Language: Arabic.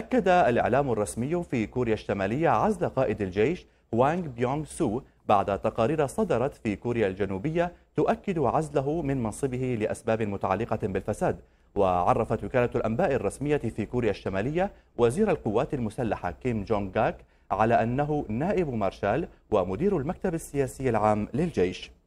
أكد الإعلام الرسمي في كوريا الشمالية عزل قائد الجيش وانغ بيونغ سو بعد تقارير صدرت في كوريا الجنوبية تؤكد عزله من منصبه لأسباب متعلقة بالفساد وعرفت وكالة الأنباء الرسمية في كوريا الشمالية وزير القوات المسلحة كيم جونغ جاك على أنه نائب مارشال ومدير المكتب السياسي العام للجيش